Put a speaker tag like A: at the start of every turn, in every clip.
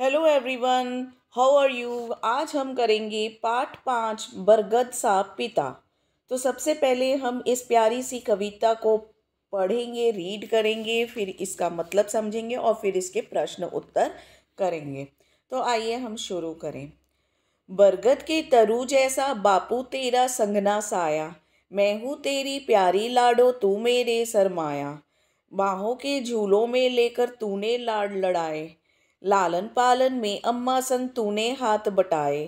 A: hello everyone how are you आज हम करेंगे पाठ पाँच बरगद सा पिता तो सबसे पहले हम इस प्यारी सी कविता को पढ़ेंगे रीड करेंगे फिर इसका मतलब समझेंगे और फिर इसके प्रश्न उत्तर करेंगे तो आइए हम शुरू करें बरगद के तरु जैसा बापू तेरा संगना साया मैं हूँ तेरी प्यारी लाडो तू मेरे सरमाया बाहों के झूलों में लेकर तूने लाड लड़ाए लालन पालन में अम्मा संतू ने हाथ बटाए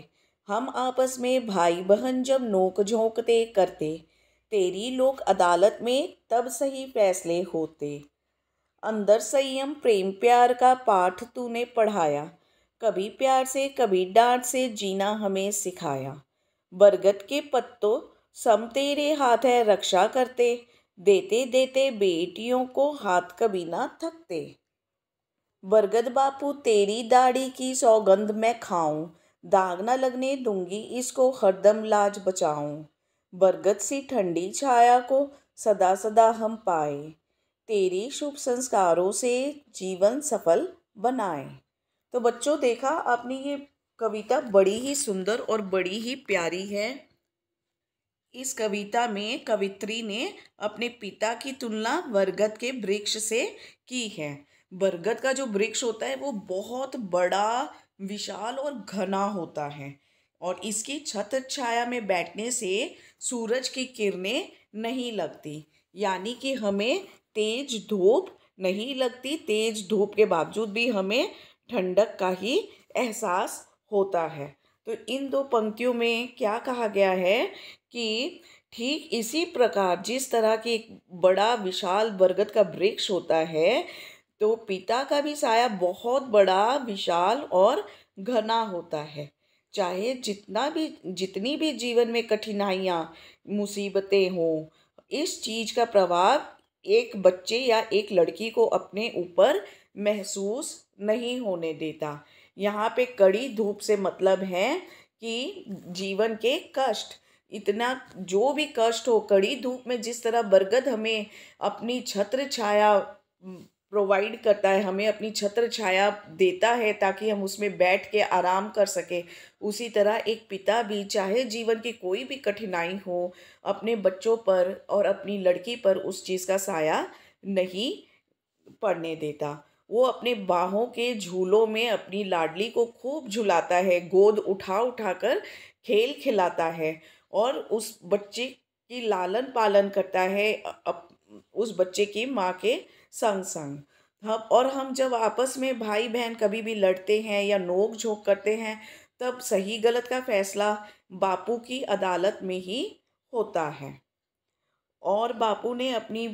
A: हम आपस में भाई बहन जब नोक झोंकते करते तेरी लोक अदालत में तब सही फैसले होते अंदर संयम प्रेम प्यार का पाठ तूने पढ़ाया कभी प्यार से कभी डांट से जीना हमें सिखाया बरगद के पत्तों सम तेरे हाथ है रक्षा करते देते देते बेटियों को हाथ कभी ना थकते बरगद बापू तेरी दाढ़ी की सौगंध मैं खाऊं दाग ना लगने दूंगी इसको हरदम लाज बचाऊं बरगद सी ठंडी छाया को सदा सदा हम पाए तेरी शुभ संस्कारों से जीवन सफल बनाए तो बच्चों देखा आपने ये कविता बड़ी ही सुंदर और बड़ी ही प्यारी है इस कविता में कवित्री ने अपने पिता की तुलना बरगद के वृक्ष से की है बरगद का जो वृक्ष होता है वो बहुत बड़ा विशाल और घना होता है और इसकी छत छाया में बैठने से सूरज की किरणें नहीं लगती यानी कि हमें तेज धूप नहीं लगती तेज धूप के बावजूद भी हमें ठंडक का ही एहसास होता है तो इन दो पंक्तियों में क्या कहा गया है कि ठीक इसी प्रकार जिस तरह की एक बड़ा विशाल बरगद का वृक्ष होता है तो पिता का भी साया बहुत बड़ा विशाल और घना होता है चाहे जितना भी जितनी भी जीवन में कठिनाइयाँ मुसीबतें हों इस चीज़ का प्रभाव एक बच्चे या एक लड़की को अपने ऊपर महसूस नहीं होने देता यहाँ पे कड़ी धूप से मतलब है कि जीवन के कष्ट इतना जो भी कष्ट हो कड़ी धूप में जिस तरह बरगद हमें अपनी छत्र छाया प्रोवाइड करता है हमें अपनी छत्र छाया देता है ताकि हम उसमें बैठ के आराम कर सकें उसी तरह एक पिता भी चाहे जीवन की कोई भी कठिनाई हो अपने बच्चों पर और अपनी लड़की पर उस चीज़ का साया नहीं पड़ने देता वो अपने बाहों के झूलों में अपनी लाडली को खूब झुलाता है गोद उठा उठा कर खेल खिलाता है और उस बच्चे की लालन पालन करता है उस बच्चे की माँ के संग संग हम और हम जब आपस में भाई बहन कभी भी लड़ते हैं या नोक झोंक करते हैं तब सही गलत का फैसला बापू की अदालत में ही होता है और बापू ने अपनी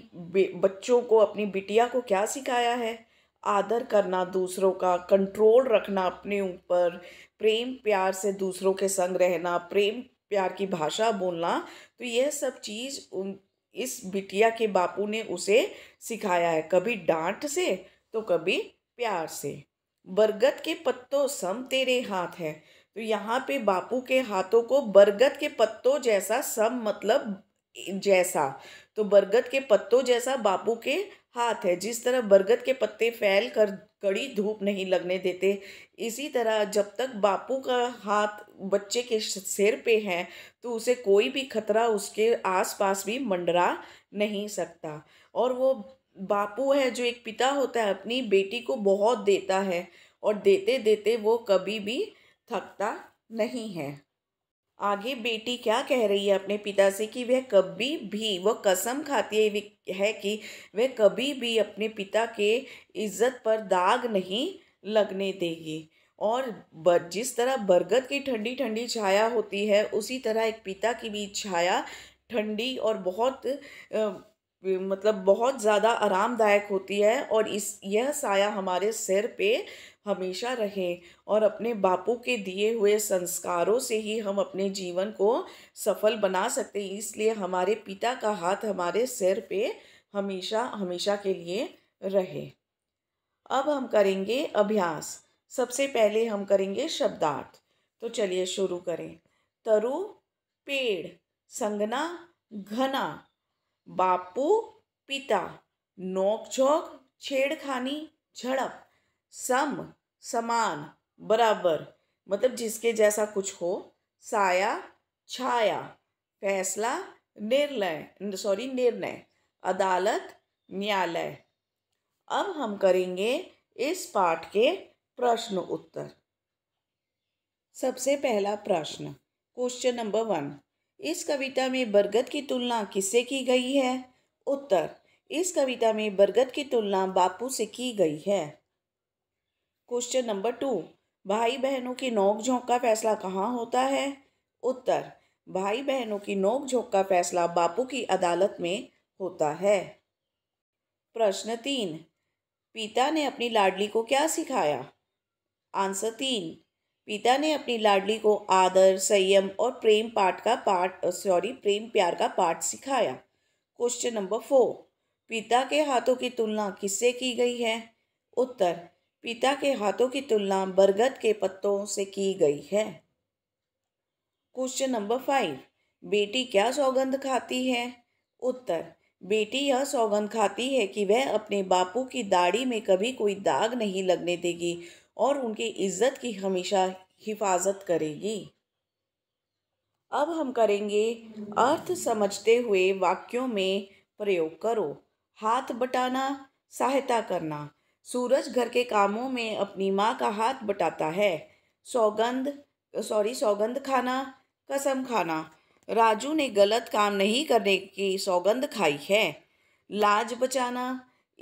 A: बच्चों को अपनी बिटिया को क्या सिखाया है आदर करना दूसरों का कंट्रोल रखना अपने ऊपर प्रेम प्यार से दूसरों के संग रहना प्रेम प्यार की भाषा बोलना तो यह सब चीज़ उन इस बिटिया के बापू ने उसे सिखाया है कभी डांट से तो कभी प्यार से बरगद के पत्तों सम तेरे हाथ है तो यहाँ पे बापू के हाथों को बरगद के पत्तों जैसा सम मतलब जैसा तो बरगद के पत्तों जैसा बापू के हाथ है जिस तरह बरगद के पत्ते फैल कर कड़ी धूप नहीं लगने देते इसी तरह जब तक बापू का हाथ बच्चे के सिर पे है तो उसे कोई भी खतरा उसके आस पास भी मंडरा नहीं सकता और वो बापू है जो एक पिता होता है अपनी बेटी को बहुत देता है और देते देते वो कभी भी थकता नहीं है आगे बेटी क्या कह रही है अपने पिता से कि वह कभी भी वह कसम खाती है है कि वह कभी भी अपने पिता के इज्जत पर दाग नहीं लगने देगी और जिस तरह बरगद की ठंडी ठंडी छाया होती है उसी तरह एक पिता की भी छाया ठंडी और बहुत मतलब बहुत ज़्यादा आरामदायक होती है और इस यह साया हमारे सिर पे हमेशा रहे और अपने बापू के दिए हुए संस्कारों से ही हम अपने जीवन को सफल बना सकते हैं इसलिए हमारे पिता का हाथ हमारे सिर पे हमेशा हमेशा के लिए रहे अब हम करेंगे अभ्यास सबसे पहले हम करेंगे शब्दार्थ तो चलिए शुरू करें तरु पेड़ संगना घना बापू पिता नोकझोंक छेड़खानी झड़प सम समान बराबर मतलब जिसके जैसा कुछ हो साया छाया फैसला निर्णय सॉरी निर्णय अदालत न्यायालय अब हम करेंगे इस पाठ के प्रश्न उत्तर सबसे पहला प्रश्न क्वेश्चन नंबर वन इस कविता में बरगद की तुलना किससे की गई है उत्तर इस कविता में बरगद की तुलना बापू से की गई है क्वेश्चन नंबर टू भाई बहनों की नोक झोंक का फैसला कहाँ होता है उत्तर भाई बहनों की नोक झोंक का फैसला बापू की अदालत में होता है प्रश्न तीन पिता ने अपनी लाडली को क्या सिखाया आंसर तीन पिता ने अपनी लाडली को आदर संयम और प्रेम पाठ का पाठ सॉरी प्रेम प्यार का पाठ सिखाया क्वेश्चन नंबर फोर पिता के हाथों की तुलना किससे की गई है उत्तर पिता के हाथों की तुलना बरगद के पत्तों से की गई है क्वेश्चन नंबर फाइव बेटी क्या सौगंध खाती है उत्तर बेटी यह सौगंध खाती है कि वह अपने बापू की दाढ़ी में कभी कोई दाग नहीं लगने देगी और उनकी इज़्ज़त की हमेशा हिफाजत करेगी अब हम करेंगे अर्थ समझते हुए वाक्यों में प्रयोग करो हाथ बटाना सहायता करना सूरज घर के कामों में अपनी माँ का हाथ बटाता है सौगंध सॉरी सौगंध खाना कसम खाना राजू ने गलत काम नहीं करने की सौगंध खाई है लाज बचाना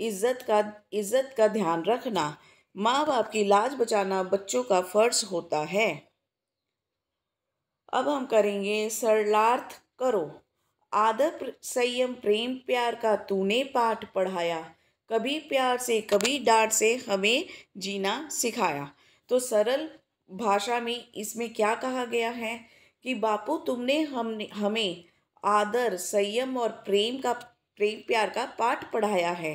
A: इज्जत का इज्जत का ध्यान रखना माँ बाप की लाज बचाना बच्चों का फर्ज होता है अब हम करेंगे सरलार्थ करो आदर संयम प्रेम प्यार का तूने पाठ पढ़ाया कभी प्यार से कभी डांट से हमें जीना सिखाया तो सरल भाषा में इसमें क्या कहा गया है कि बापू तुमने हमने हमें आदर संयम और प्रेम का प्रेम प्यार का पाठ पढ़ाया है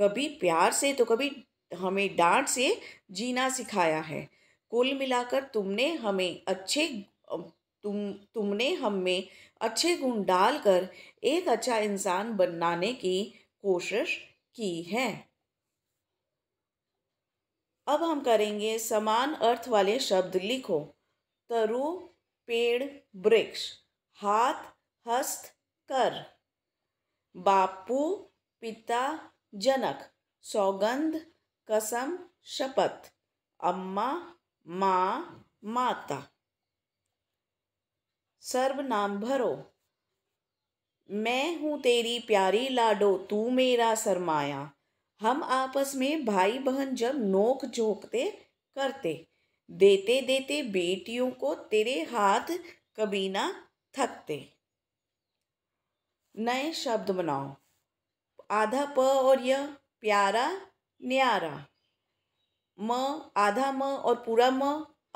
A: कभी प्यार से तो कभी हमें डांट से जीना सिखाया है कुल मिलाकर तुमने हमें अच्छे तुम तुमने हम में अच्छे गुण डालकर एक अच्छा इंसान बनाने की कोशिश की है अब हम करेंगे समान अर्थ वाले शब्द लिखो तरु पेड़ वृक्ष हाथ हस्त कर बापू पिता जनक सौगंध कसम शपथ अम्मा माँ माता सर्वनाम भरो मैं हूँ तेरी प्यारी लाडो तू मेरा सरमाया हम आपस में भाई बहन जब नोक झोंकते करते देते देते बेटियों को तेरे हाथ कभी ना थकते नए शब्द बनाओ आधा प और यह प्यारा न्यारा म आधा म और पूरा म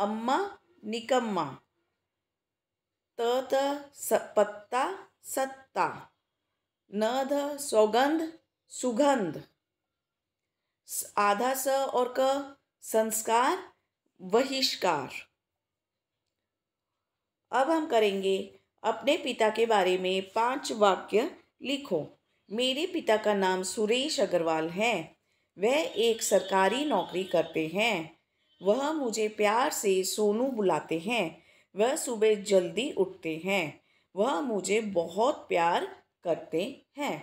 A: अम्मा निकम्मा त त स, पत्ता सत्ता न ध सौगंध सुगंध आधा स और क संस्कार बहिष्कार अब हम करेंगे अपने पिता के बारे में पांच वाक्य लिखो मेरे पिता का नाम सुरेश अग्रवाल है वह एक सरकारी नौकरी करते हैं वह मुझे प्यार से सोनू बुलाते हैं वह सुबह जल्दी उठते हैं वह मुझे बहुत प्यार करते हैं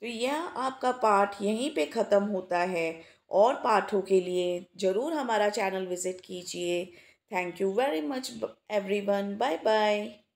A: तो यह आपका पाठ यहीं पे ख़त्म होता है और पाठों के लिए ज़रूर हमारा चैनल विज़िट कीजिए thank you very much everyone bye bye